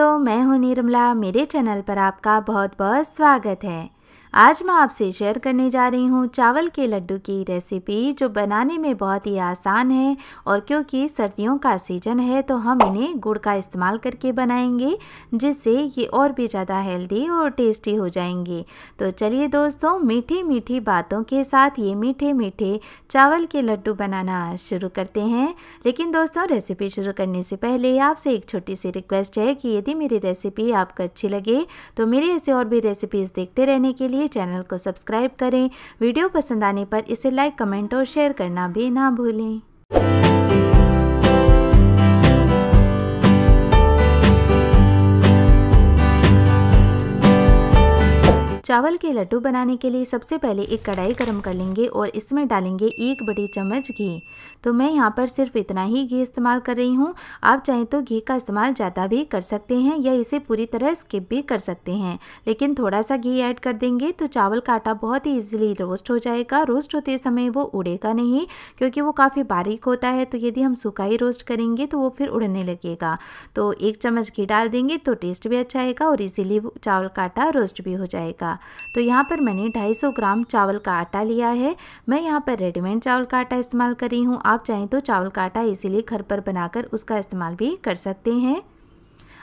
दोस्तों मैं हूं निर्मला मेरे चैनल पर आपका बहुत बहुत स्वागत है आज मैं आपसे शेयर करने जा रही हूँ चावल के लड्डू की रेसिपी जो बनाने में बहुत ही आसान है और क्योंकि सर्दियों का सीज़न है तो हम इन्हें गुड़ का इस्तेमाल करके बनाएंगे जिससे ये और भी ज़्यादा हेल्दी और टेस्टी हो जाएंगे तो चलिए दोस्तों मीठी मीठी बातों के साथ ये मीठे मीठे चावल के लड्डू बनाना शुरू करते हैं लेकिन दोस्तों रेसिपी शुरू करने से पहले आपसे एक छोटी सी रिक्वेस्ट है कि यदि मेरी रेसिपी आपको अच्छी लगे तो मेरी ऐसे और भी रेसिपीज़ देखते रहने के लिए लिए चैनल को सब्सक्राइब करें वीडियो पसंद आने पर इसे लाइक कमेंट और शेयर करना भी ना भूलें चावल के लड्डू बनाने के लिए सबसे पहले एक कढ़ाई गर्म कर लेंगे और इसमें डालेंगे एक बड़ी चम्मच घी तो मैं यहाँ पर सिर्फ इतना ही घी इस्तेमाल कर रही हूँ आप चाहें तो घी का इस्तेमाल ज़्यादा भी कर सकते हैं या इसे पूरी तरह स्किप भी कर सकते हैं लेकिन थोड़ा सा घी ऐड कर देंगे तो चावल का आटा बहुत ही ईजिली रोस्ट हो जाएगा रोस्ट होते समय वो उड़ेगा नहीं क्योंकि वो काफ़ी बारीक होता है तो यदि हम सूखा ही रोस्ट करेंगे तो वो फिर उड़ने लगेगा तो एक चम्मच घी डाल देंगे तो टेस्ट भी अच्छा आएगा और ईजिली चावल का आटा रोस्ट भी हो जाएगा तो यहाँ पर मैंने 250 ग्राम चावल का आटा लिया है मैं यहाँ पर रेडीमेड चावल का आटा इस्तेमाल कर रही हूँ आप चाहें तो चावल का आटा इसीलिए घर पर बनाकर उसका इस्तेमाल भी कर सकते हैं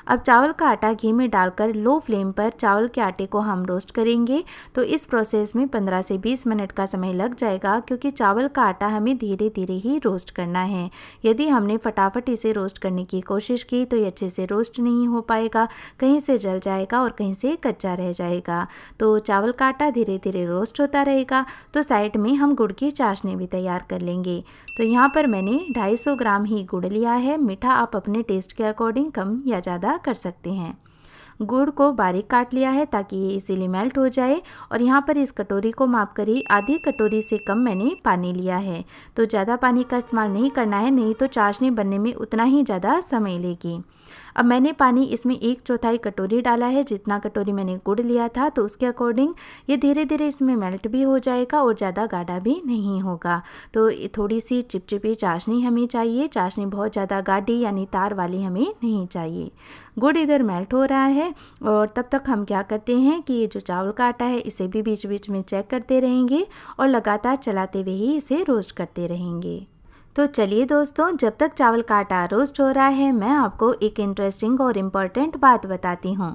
अब चावल का आटा घी में डालकर लो फ्लेम पर चावल के आटे को हम रोस्ट करेंगे तो इस प्रोसेस में 15 से 20 मिनट का समय लग जाएगा क्योंकि चावल का आटा हमें धीरे धीरे ही रोस्ट करना है यदि हमने फटाफट इसे रोस्ट करने की कोशिश की तो ये अच्छे से रोस्ट नहीं हो पाएगा कहीं से जल जाएगा और कहीं से कच्चा रह जाएगा तो चावल का आटा धीरे धीरे रोस्ट होता रहेगा तो साइड में हम गुड़ की चाशनी भी तैयार कर लेंगे तो यहाँ पर मैंने ढाई ग्राम ही गुड़ लिया है मीठा आप अपने टेस्ट के अकॉर्डिंग कम या ज़्यादा कर सकते हैं गुड़ को बारीक काट लिया है ताकि ये इसीलिए मेल्ट हो जाए और यहाँ पर इस कटोरी को माप करी आधी कटोरी से कम मैंने पानी लिया है तो ज़्यादा पानी का इस्तेमाल नहीं करना है नहीं तो चाशनी बनने में उतना ही ज़्यादा समय लेगी अब मैंने पानी इसमें एक चौथाई कटोरी डाला है जितना कटोरी मैंने गुड़ लिया था तो उसके अकॉर्डिंग ये धीरे धीरे इसमें मेल्ट भी हो जाएगा और ज़्यादा गाढ़ा भी नहीं होगा तो थोड़ी सी चिपचिपी चाशनी हमें चाहिए चाशनी बहुत ज़्यादा गाढ़ी यानी तार वाली हमें नहीं चाहिए गुड़ इधर मेल्ट हो रहा है है और तब तक हम क्या करते हैं कि ये जो चावल का आटा है इसे भी बीच बीच में चेक करते रहेंगे और लगातार चलाते हुए ही इसे रोस्ट करते रहेंगे तो चलिए दोस्तों जब तक चावल का आटा रोस्ट हो रहा है मैं आपको एक इंटरेस्टिंग और इम्पॉर्टेंट बात बताती हूँ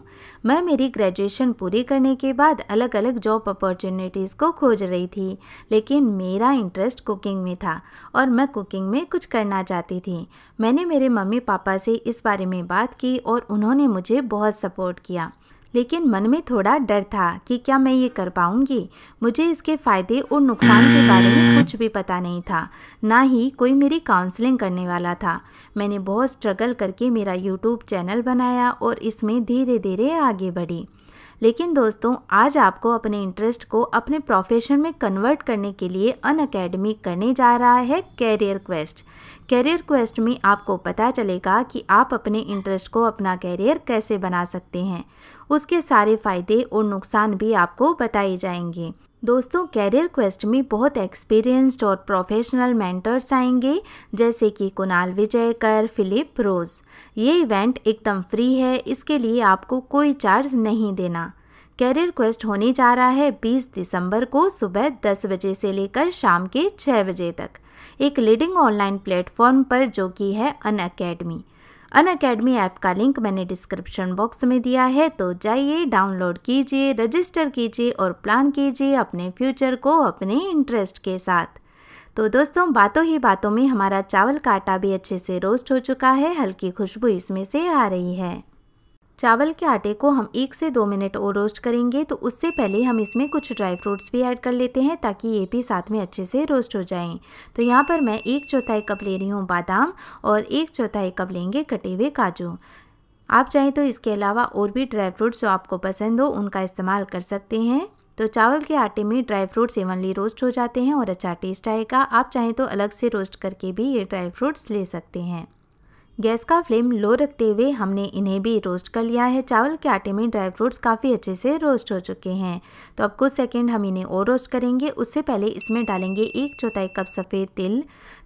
मैं मेरी ग्रेजुएशन पूरी करने के बाद अलग अलग जॉब अपॉर्चुनिटीज़ को खोज रही थी लेकिन मेरा इंटरेस्ट कुकिंग में था और मैं कुकिंग में कुछ करना चाहती थी मैंने मेरे मम्मी पापा से इस बारे में बात की और उन्होंने मुझे बहुत सपोर्ट किया लेकिन मन में थोड़ा डर था कि क्या मैं ये कर पाऊंगी मुझे इसके फ़ायदे और नुकसान के बारे में हम्म। कुछ भी पता नहीं था ना ही कोई मेरी काउंसलिंग करने वाला था मैंने बहुत स्ट्रगल करके मेरा यूट्यूब चैनल बनाया और इसमें धीरे धीरे आगे बढ़ी लेकिन दोस्तों आज आपको अपने इंटरेस्ट को अपने प्रोफेशन में कन्वर्ट करने के लिए अन अकेडमी करने जा रहा है कैरियर क्वेस्ट कैरियर क्वेस्ट में आपको पता चलेगा कि आप अपने इंटरेस्ट को अपना कैरियर कैसे बना सकते हैं उसके सारे फ़ायदे और नुकसान भी आपको बताए जाएंगे दोस्तों कैरियर क्वेस्ट में बहुत एक्सपीरियंस्ड और प्रोफेशनल मेंटर्स आएंगे जैसे कि कुणाल विजयकर फिलिप रोज ये इवेंट एकदम फ्री है इसके लिए आपको कोई चार्ज नहीं देना कैरियर क्वेस्ट होने जा रहा है 20 दिसंबर को सुबह 10 बजे से लेकर शाम के 6 बजे तक एक लीडिंग ऑनलाइन प्लेटफॉर्म पर जो कि है Unacademy Unacademy app का लिंक मैंने डिस्क्रिप्शन बॉक्स में दिया है तो जाइए डाउनलोड कीजिए रजिस्टर कीजिए और प्लान कीजिए अपने फ्यूचर को अपने इंटरेस्ट के साथ तो दोस्तों बातों ही बातों में हमारा चावल का आटा भी अच्छे से रोस्ट हो चुका है हल्की खुशबू इसमें से आ रही है चावल के आटे को हम एक से दो मिनट और रोस्ट करेंगे तो उससे पहले हम इसमें कुछ ड्राई फ्रूट्स भी ऐड कर लेते हैं ताकि ये भी साथ में अच्छे से रोस्ट हो जाएं तो यहाँ पर मैं एक चौथाई कप ले रही हूँ बादाम और एक चौथाई कप लेंगे कटे हुए काजू आप चाहें तो इसके अलावा और भी ड्राई फ्रूट्स जो आपको पसंद हो उनका इस्तेमाल कर सकते हैं तो चावल के आटे में ड्राई फ्रूट्स एवनली रोस्ट हो जाते हैं और अच्छा टेस्ट आएगा आप चाहें तो अलग से रोस्ट करके भी ये ड्राई फ्रूट्स ले सकते हैं गैस का फ्लेम लो रखते हुए हमने इन्हें भी रोस्ट कर लिया है चावल के आटे में ड्राई फ्रूट्स काफ़ी अच्छे से रोस्ट हो चुके हैं तो अब कुछ सेकंड हम इन्हें और रोस्ट करेंगे उससे पहले इसमें डालेंगे एक चौथाई कप सफ़ेद तिल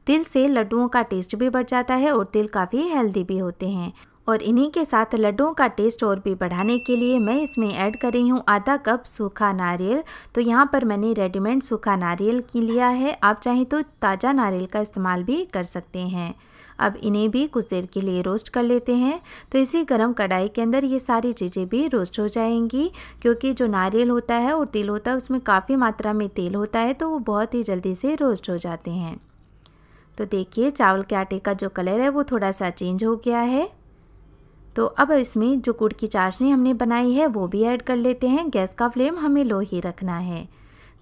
तिल से लड्डुओं का टेस्ट भी बढ़ जाता है और तिल काफ़ी हेल्दी भी होते हैं और इन्हीं के साथ लड्डुओं का टेस्ट और भी बढ़ाने के लिए मैं इसमें ऐड कर रही हूँ आधा कप सूखा नारियल तो यहाँ पर मैंने रेडीमेड सूखा नारियल की लिया है आप चाहें तो ताज़ा नारियल का इस्तेमाल भी कर सकते हैं अब इन्हें भी कुछ देर के लिए रोस्ट कर लेते हैं तो इसी गर्म कढ़ाई के अंदर ये सारी चीज़ें भी रोस्ट हो जाएंगी क्योंकि जो नारियल होता है और तिल होता है उसमें काफ़ी मात्रा में तेल होता है तो वो बहुत ही जल्दी से रोस्ट हो जाते हैं तो देखिए चावल के आटे का जो कलर है वो थोड़ा सा चेंज हो गया है तो अब इसमें जो गुड़ की चाशनी हमने बनाई है वो भी ऐड कर लेते हैं गैस का फ्लेम हमें लो ही रखना है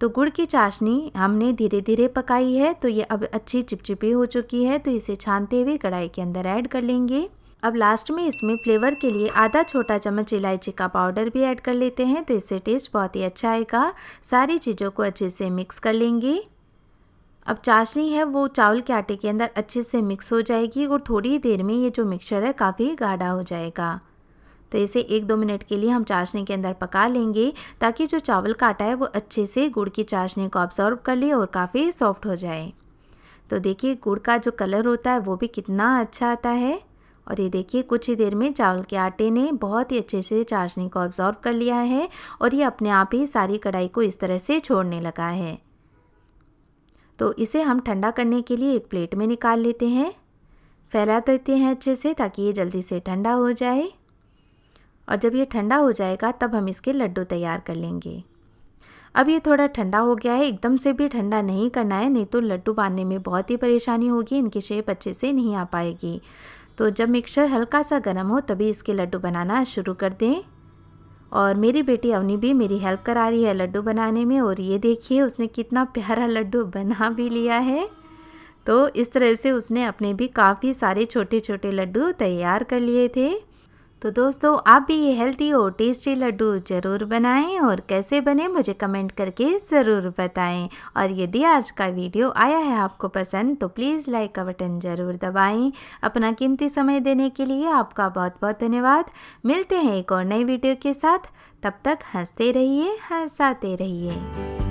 तो गुड़ की चाशनी हमने धीरे धीरे पकाई है तो ये अब अच्छी चिपचिपी हो चुकी है तो इसे छानते हुए कढ़ाई के अंदर ऐड कर लेंगे अब लास्ट में इसमें फ्लेवर के लिए आधा छोटा चम्मच इलायची का पाउडर भी ऐड कर लेते हैं तो इससे टेस्ट बहुत ही अच्छा आएगा सारी चीज़ों को अच्छे से मिक्स कर लेंगे अब चाशनी है वो चावल के आटे के अंदर अच्छे से मिक्स हो जाएगी और थोड़ी देर में ये जो मिक्सचर है काफ़ी गाढ़ा हो जाएगा तो इसे एक दो मिनट के लिए हम चाशनी के अंदर पका लेंगे ताकि जो चावल का आटा है वो अच्छे से गुड़ की चाशनी को ऑब्जॉर्व कर ले और काफ़ी सॉफ्ट हो जाए तो देखिए गुड़ का जो कलर होता है वो भी कितना अच्छा आता है और ये देखिए कुछ ही देर में चावल के आटे ने बहुत ही अच्छे से चाशनी को ऑब्जॉर्व कर लिया है और ये अपने आप ही सारी कढ़ाई को इस तरह से छोड़ने लगा है तो इसे हम ठंडा करने के लिए एक प्लेट में निकाल लेते हैं फैला देते हैं अच्छे से ताकि ये जल्दी से ठंडा हो जाए और जब ये ठंडा हो जाएगा तब हम इसके लड्डू तैयार कर लेंगे अब ये थोड़ा ठंडा हो गया है एकदम से भी ठंडा नहीं करना है नहीं तो लड्डू बांधने में बहुत ही परेशानी होगी इनकी शेप अच्छे से नहीं आ पाएगी तो जब मिक्सचर हल्का सा गर्म हो तभी इसके लड्डू बनाना शुरू कर दें और मेरी बेटी अवनी भी मेरी हेल्प करा रही है लड्डू बनाने में और ये देखिए उसने कितना प्यारा लड्डू बना भी लिया है तो इस तरह से उसने अपने भी काफ़ी सारे छोटे छोटे लड्डू तैयार कर लिए थे तो दोस्तों आप भी ये हेल्थी और टेस्टी लड्डू ज़रूर बनाएं और कैसे बने मुझे कमेंट करके ज़रूर बताएं और यदि आज का वीडियो आया है आपको पसंद तो प्लीज़ लाइक का बटन ज़रूर दबाएं अपना कीमती समय देने के लिए आपका बहुत बहुत धन्यवाद मिलते हैं एक और नई वीडियो के साथ तब तक हंसते रहिए हंसाते रहिए